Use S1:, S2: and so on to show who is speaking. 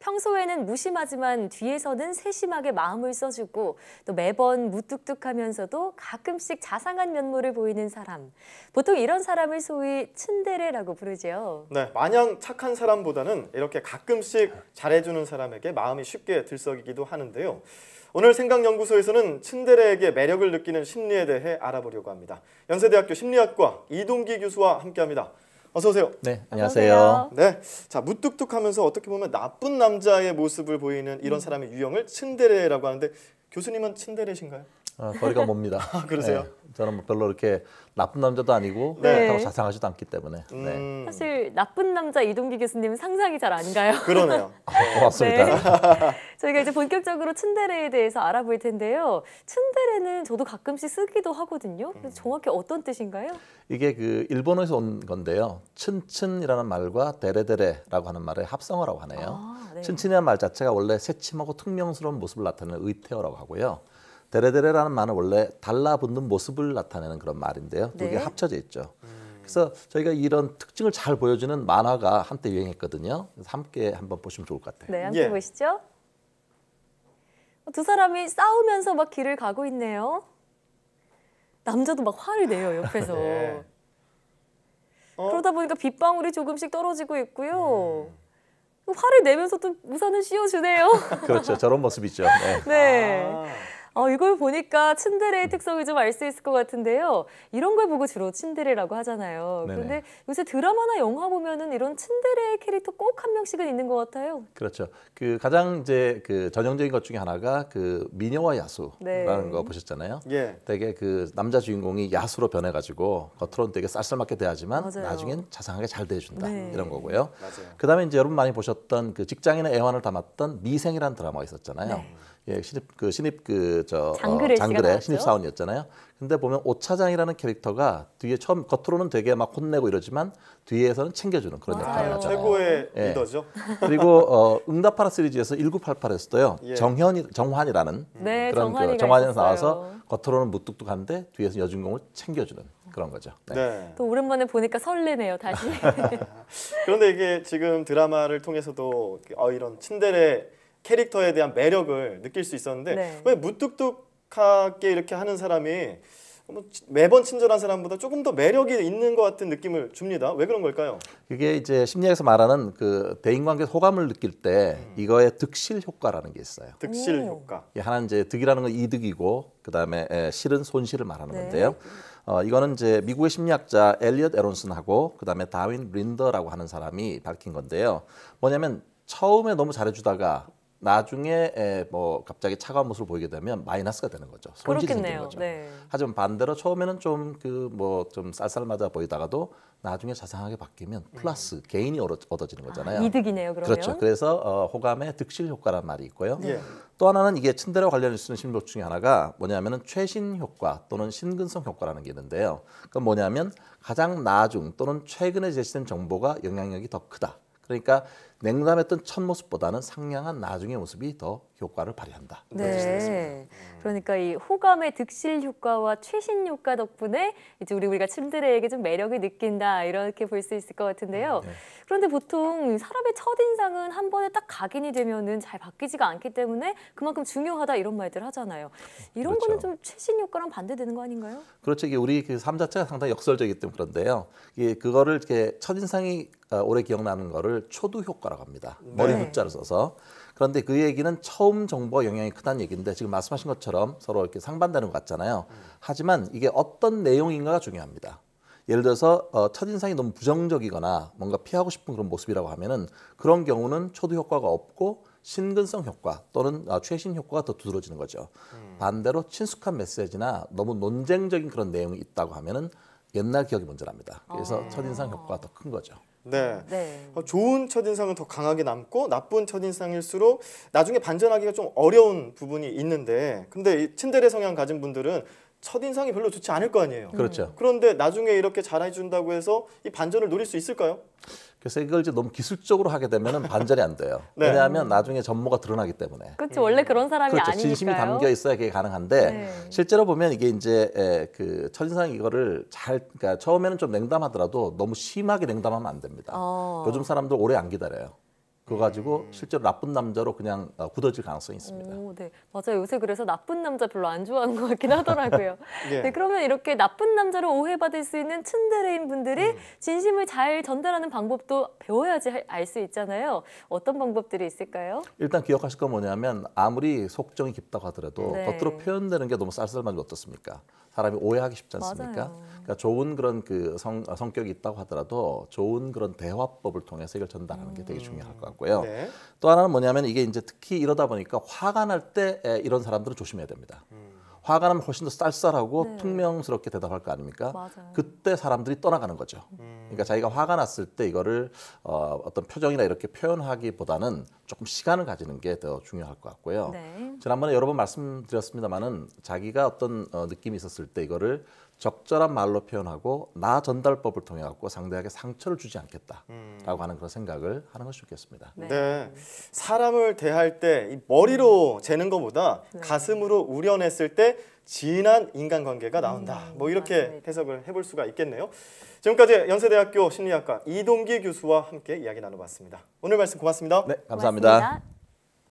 S1: 평소에는 무심하지만 뒤에서는 세심하게 마음을 써주고 또 매번 무뚝뚝하면서도 가끔씩 자상한 면모를 보이는 사람. 보통 이런 사람을 소위 츤데레라고 부르죠
S2: 네, 마냥 착한 사람보다는 이렇게 가끔씩 잘해주는 사람에게 마음이 쉽게 들썩이기도 하는데요. 오늘 생각연구소에서는 츤데레에게 매력을 느끼는 심리에 대해 알아보려고 합니다. 연세대학교 심리학과 이동기 교수와 함께합니다. 어서 오세요. 네, 안녕하세요. 네, 자 무뚝뚝하면서 어떻게 보면 나쁜 남자의 모습을 보이는 이런 음. 사람의 유형을 츤데레라고 하는데 교수님은 츤데레신가요? 아, 거리가
S3: 멉니다. 아, 그러세요? 네, 저는 뭐 별로 이렇게 나쁜 남자도 아니고 네. 그렇다고 자상하지도 않기 때문에. 네. 음.
S1: 사실 나쁜 남자 이동기 교수님 상상이 잘 안 가요. 그러네요.
S3: 고맙습니다. 네.
S1: 저희가 이제 본격적으로 츤데레에 대해서 알아볼 텐데요. 츤데레는 저도 가끔씩 쓰기도 하거든요. 그 정확히 어떤 뜻인가요?
S3: 이게 그일본에서온 건데요. 츤츤이라는 말과 데레데레라고 하는 말의 합성어라고 하네요. 아, 네. 츤츤이라는 말 자체가 원래 새침하고 퉁명스러운 모습을 나타내는 의태어라고 하고요. 데레데레라는 말은 원래 달라붙는 모습을 나타내는 그런 말인데요. 네. 두개 합쳐져 있죠. 음. 그래서 저희가 이런 특징을 잘 보여주는 만화가 한때 유행했거든요. 그래서 함께 한번 보시면 좋을 것 같아요. 네, 함께 예.
S1: 보시죠. 두 사람이 싸우면서 막 길을 가고 있네요. 남자도 막 화를 내요 옆에서. 네. 그러다 보니까 빗방울이 조금씩 떨어지고 있고요. 음. 화를 내면서 또 우산을 씌워주네요.
S3: 그렇죠. 저런 모습이죠. 네.
S1: 네. 아. 어, 이걸 보니까 츤데레의 특성을좀알 수 있을 것 같은데요. 이런 걸 보고 주로 츤데레라고 하잖아요. 그런데 요새 드라마나 영화 보면은 이런 츤데레 의 캐릭터 꼭 한 명씩은 있는 것 같아요.
S3: 그렇죠. 그 가장 이제 그 전형적인 것 중에 하나가 그 미녀와 야수라는 네. 거 보셨잖아요. 예. 되게 그 남자 주인공이 야수로 변해가지고 겉으로는 되게 쌀쌀맞게 대하지만 맞아요. 나중엔 자상하게 잘 대해준다 네. 이런 거고요. 맞아요. 그다음에 이제 여러분 많이 보셨던 그 직장인의 애환을 담았던 미생이라는 드라마 가 있었잖아요. 네. 예, 신입 그 신입 그 저 장그래, 어, 장그래 신입 사원이었잖아요. 근데 보면 오차장이라는 캐릭터가 뒤에 처음 겉으로는 되게 막 혼내고 이러지만 뒤에서는 챙겨주는 그런 역할을 하잖
S2: 최고의 예. 리더죠. 그리고
S3: 어, 응답하라 시리즈에서 1988에서도요. 예. 정현이 정환이라는 음. 네, 그런 그 정환이 나와서 겉으로는 무뚝뚝한데 뒤에서 여주인공을 챙겨주는 그런 거죠. 네.
S1: 네. 또 오랜만에 보니까 설레네요, 다시.
S2: 그런데 이게 지금 드라마를 통해서도 어, 이런 친데레 캐릭터에 대한 매력을 느낄 수 있었는데 네. 왜 무뚝뚝하게 이렇게 하는 사람이 뭐 매번 친절한 사람보다 조금 더 매력이 있는 것 같은 느낌을 줍니다. 왜 그런 걸까요?
S3: 이게 이제 심리학에서 말하는 그 대인관계 호감을 느낄 때 음. 이거에 득실 효과라는 게 있어요. 득실 오. 효과. 하나는 이제 득이라는 건 이득이고 그 다음에 실은 손실을 말하는 네. 건데요. 어, 이거는 이제 미국의 심리학자 엘리엇 에론슨하고 그 다음에 다윈 린더라고 하는 사람이 밝힌 건데요. 뭐냐면 처음에 너무 잘해주다가 나중에 에, 뭐 갑자기 차가운 모습을 보이게 되면 마이너스가 되는 거죠. 손질이 생기는 거죠. 네. 하지만 반대로 처음에는 좀 그 뭐 좀 쌀쌀맞아 보이다가도 나중에 자상하게 바뀌면 네. 플러스 음. 개인이 얻어, 지는 거잖아요. 아,
S1: 이득이네요. 그러면. 그렇죠.
S3: 그래서 어, 호감의 득실 효과란 말이 있고요. 네. 또 하나는 이게 침대와 관련이 있는 심리 중에 하나가 뭐냐면은 최신 효과 또는 신근성 효과라는 게 있는데요. 그 뭐냐면 가장 나중 또는 최근에 제시된 정보가 영향력이 더 크다. 그러니까 냉담했던 첫 모습보다는 상냥한 나중의 모습이 더 효과를 발휘한다.
S1: 네. 음. 그러니까 이 호감의 득실 효과와 최신 효과 덕분에 이제 우리 우리가 춘드에게좀 매력을 느낀다 이렇게 볼 수 있을 것 같은데요. 음, 네. 그런데 보통 사람의 첫 인상은 한 번에 딱 각인이 되면은 잘 바뀌지가 않기 때문에 그만큼 중요하다 이런 말들 하잖아요. 이런 그렇죠. 거는 좀 최신 효과랑 반대되는 거 아닌가요?
S3: 그렇죠. 이게 우리 그삶 자체가 상당히 역설적이기 때문에 그런데요. 이 그거를 이렇게 첫 인상이 어, 오래 기억나는 거를 초두 효과 돌아갑니다. 머리 붓자를 네. 써서. 그런데 그 얘기는 처음 정보가 영향이 크다는 얘기인데 지금 말씀하신 것처럼 서로 이렇게 상반되는 것 같잖아요. 하지만 이게 어떤 내용인가가 중요합니다. 예를 들어서 어, 첫인상이 너무 부정적이거나 뭔가 피하고 싶은 그런 모습이라고 하면은 그런 경우는 초두 효과가 없고 신근성 효과 또는 어, 최신 효과가 더 두드러지는 거죠. 음. 반대로 친숙한 메시지나 너무 논쟁적인 그런 내용이 있다고 하면은 옛날 기억이 먼저 납니다.
S2: 그래서 어. 첫인상 효과가 더 큰 거죠. 네. 네. 어, 좋은 첫인상은 더 강하게 남고 나쁜 첫인상일수록 나중에 반전하기가 좀 어려운 부분이 있는데 근데 이 친데레 성향 가진 분들은 첫인상이 별로 좋지 않을 거 아니에요. 그렇죠. 음. 그런데 나중에 이렇게 잘해준다고 해서 이 반전을 노릴 수 있을까요?
S3: 그래서 이걸 이제 너무 기술적으로 하게 되면 반전이 안 돼요. 네. 왜냐하면 나중에 전모가 드러나기 때문에.
S1: 그렇죠. 음. 원래 그런 사람이 그렇죠. 아니니까요. 진심이 담겨
S3: 있어야 그게 가능한데 네. 실제로 보면 이게 이제 에, 그 첫인상 이거를 잘 그러니까 처음에는 좀 냉담하더라도 너무 심하게 냉담하면 안 됩니다.
S1: 어. 요즘
S3: 사람들 오래 안 기다려요. 그거 가지고 실제로 나쁜 남자로 그냥 어, 굳어질 가능성이
S1: 있습니다. 오, 네. 맞아요. 요새 그래서 나쁜 남자 별로 안 좋아하는 것 같긴 하더라고요. 예. 네, 그러면 이렇게 나쁜 남자로 오해받을 수 있는 츤데레인 분들이 음. 진심을 잘 전달하는 방법도 배워야지 알 수 있잖아요. 어떤 방법들이 있을까요?
S3: 일단 기억하실 건 뭐냐면 아무리 속정이 깊다고 하더라도 네. 겉으로 표현되는 게 너무 쌀쌀맞으 어떻습니까? 사람이 오해하기 쉽지 않습니까? 맞아요. 그러니까 좋은 그런 그 성, 어, 성격이 있다고 하더라도 좋은 그런 대화법을 통해서 이걸 전달하는 게 되게 중요할 것 같고 있고요. 네. 또 하나는 뭐냐면 이게 이제 특히 이러다 보니까 화가 날 때 이런 사람들은 조심해야 됩니다. 음. 화가 나면 훨씬 더 쌀쌀하고 네. 투명스럽게 대답할 거 아닙니까? 맞아요. 그때 사람들이 떠나가는 거죠. 음. 그러니까 자기가 화가 났을 때 이거를 어, 어떤 표정이나 이렇게 표현하기보다는 조금 시간을 가지는 게 더 중요할 것 같고요. 네. 지난번에 여러 번 말씀드렸습니다만은 자기가 어떤 어, 느낌이 있었을 때 이거를 적절한 말로 표현하고 나 전달법을 통해 갖고 상대에게 상처를 주지 않겠다라고 음. 하는 그런 생각을 하는 것이 좋겠습니다.
S1: 네. 네.
S2: 사람을 대할 때 머리로 재는 것보다 네. 가슴으로 우려냈을 때 진한 인간관계가 음, 나온다. 음, 뭐 네, 이렇게 맞습니다. 해석을 해볼 수가 있겠네요. 지금까지 연세대학교 심리학과 이동기 교수와 함께 이야기 나눠봤습니다. 오늘 말씀 고맙습니다. 네, 감사합니다 고맙습니다.